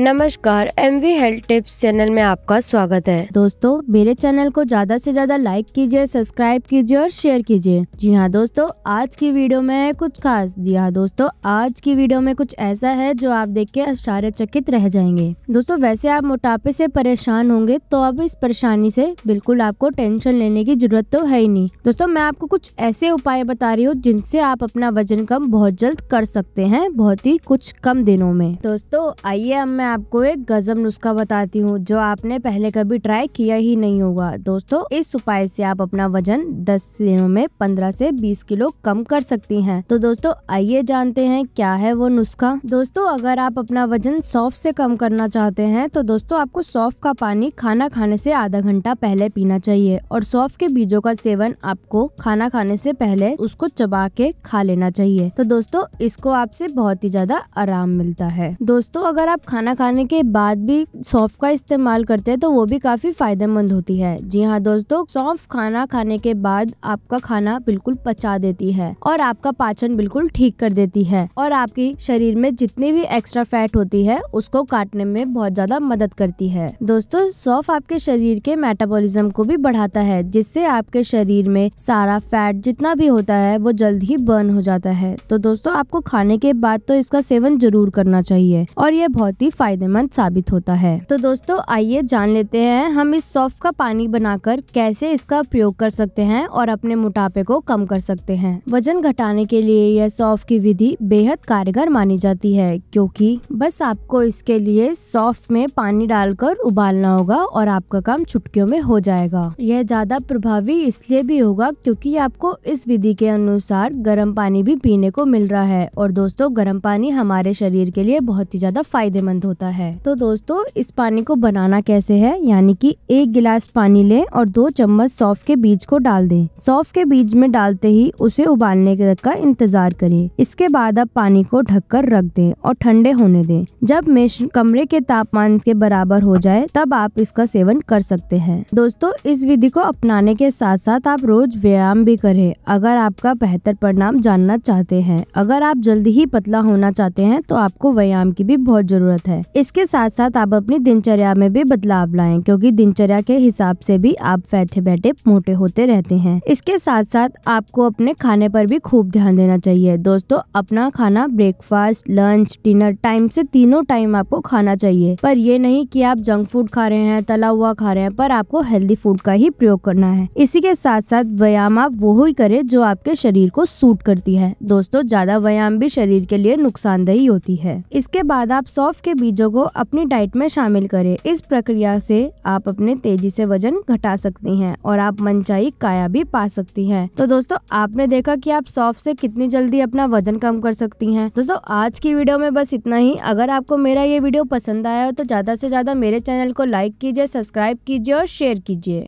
नमस्कार M V health tips channel में आपका स्वागत है दोस्तों मेरे चैनल को ज्यादा से ज्यादा लाइक कीजिए सब्सक्राइब कीजिए और शेयर कीजिए जी हाँ दोस्तों आज की वीडियो में कुछ खास जी हाँ दोस्तों आज की वीडियो में कुछ ऐसा है जो आप देख के आश्चर्यचकित रह जाएंगे दोस्तों वैसे आप मोटापे से परेशान होंगे तो अब इस परेशानी से बिल्कुल आपको टेंशन लेने की जरूरत तो है ही नहीं दोस्तों मैं आपको कुछ ऐसे उपाय बता रही हूँ जिनसे आप अपना वजन कम बहुत जल्द कर सकते हैं बहुत ही कुछ कम दिनों में दोस्तों आइए अब मैं आपको एक गजब नुस्खा बताती हूँ जो आपने पहले कभी ट्राई किया ही नहीं होगा दोस्तों इस उपाय से आप अपना वजन 10 दिनों में 15 से 20 किलो कम कर सकती हैं तो दोस्तों आइए जानते हैं क्या है वो नुस्खा दोस्तों अगर आप अपना वजन सौफ से कम करना चाहते हैं तो दोस्तों आपको सौफ का पानी खाना खाने से आधा घंटा पहले पीना चाहिए और सौफ के बीजों का सेवन आपको खाना खाने से पहले उसको चबा के खा लेना चाहिए तो दोस्तों इसको आपसे बहुत ही ज्यादा आराम मिलता है दोस्तों अगर आप खाना खाने के बाद भी सौंफ का इस्तेमाल करते हैं तो वो भी काफ़ी फ़ायदेमंद होती है जी हाँ दोस्तों सौंफ खाना खाने के बाद आपका खाना बिल्कुल पचा देती है और आपका पाचन बिल्कुल ठीक कर देती है और आपकी शरीर में जितनी भी एक्स्ट्रा फैट होती है उसको काटने में बहुत ज़्यादा मदद करती है दोस्तों सौंफ आपके शरीर के मेटाबोलिज्म को भी बढ़ाता है जिससे आपके शरीर में सारा फैट जितना भी होता है वो जल्द ही बर्न हो जाता है तो दोस्तों आपको खाने के बाद तो इसका सेवन जरूर करना चाहिए और यह बहुत ही फायदा फायदेमंद साबित होता है तो दोस्तों आइए जान लेते हैं हम इस सौफ का पानी बनाकर कैसे इसका प्रयोग कर सकते हैं और अपने मोटापे को कम कर सकते हैं वजन घटाने के लिए यह सौफ की विधि बेहद कारगर मानी जाती है क्योंकि बस आपको इसके लिए सौफ में पानी डालकर उबालना होगा और आपका काम चुटकियों में हो जाएगा यह ज्यादा प्रभावी इसलिए भी होगा क्योंकि आपको इस विधि के अनुसार गर्म पानी भी पीने को मिल रहा है और दोस्तों गर्म पानी हमारे शरीर के लिए बहुत ही ज्यादा फायदेमंद होता होता है तो दोस्तों इस पानी को बनाना कैसे है यानी कि एक गिलास पानी लें और दो चम्मच सौफ के बीज को डाल दें सौफ के बीज में डालते ही उसे उबालने तक का इंतजार करें इसके बाद आप पानी को ढककर रख दें और ठंडे होने दें जब मिश्र कमरे के तापमान के बराबर हो जाए तब आप इसका सेवन कर सकते हैं दोस्तों इस विधि को अपनाने के साथ साथ आप रोज व्यायाम भी करे अगर आपका बेहतर परिणाम जानना चाहते हैं अगर आप जल्दी ही पतला होना चाहते हैं तो आपको व्यायाम की भी बहुत जरूरत है इसके साथ साथ आप अपनी दिनचर्या में भी बदलाव लाएं क्योंकि दिनचर्या के हिसाब से भी आप बैठे बैठे मोटे होते रहते हैं इसके साथ साथ आपको अपने खाने पर भी खूब ध्यान देना चाहिए दोस्तों अपना खाना ब्रेकफास्ट लंच डिनर टाइम से तीनों टाइम आपको खाना चाहिए पर ये नहीं कि आप जंक फूड खा रहे हैं तला हुआ खा रहे हैं पर आपको हेल्दी फूड का ही प्रयोग करना है इसी के साथ साथ व्यायाम आप वो ही करे जो आपके शरीर को सूट करती है दोस्तों ज्यादा व्यायाम भी शरीर के लिए नुकसानदेही होती है इसके बाद आप सौफ के बीच चीज़ों को अपनी डाइट में शामिल करें इस प्रक्रिया से आप अपने तेजी से वजन घटा सकती हैं और आप मनचाही काया भी पा सकती हैं तो दोस्तों आपने देखा कि आप सॉफ्ट से कितनी जल्दी अपना वजन कम कर सकती हैं दोस्तों आज की वीडियो में बस इतना ही अगर आपको मेरा ये वीडियो पसंद आया हो तो ज़्यादा से ज़्यादा मेरे चैनल को लाइक कीजिए सब्सक्राइब कीजिए और शेयर कीजिए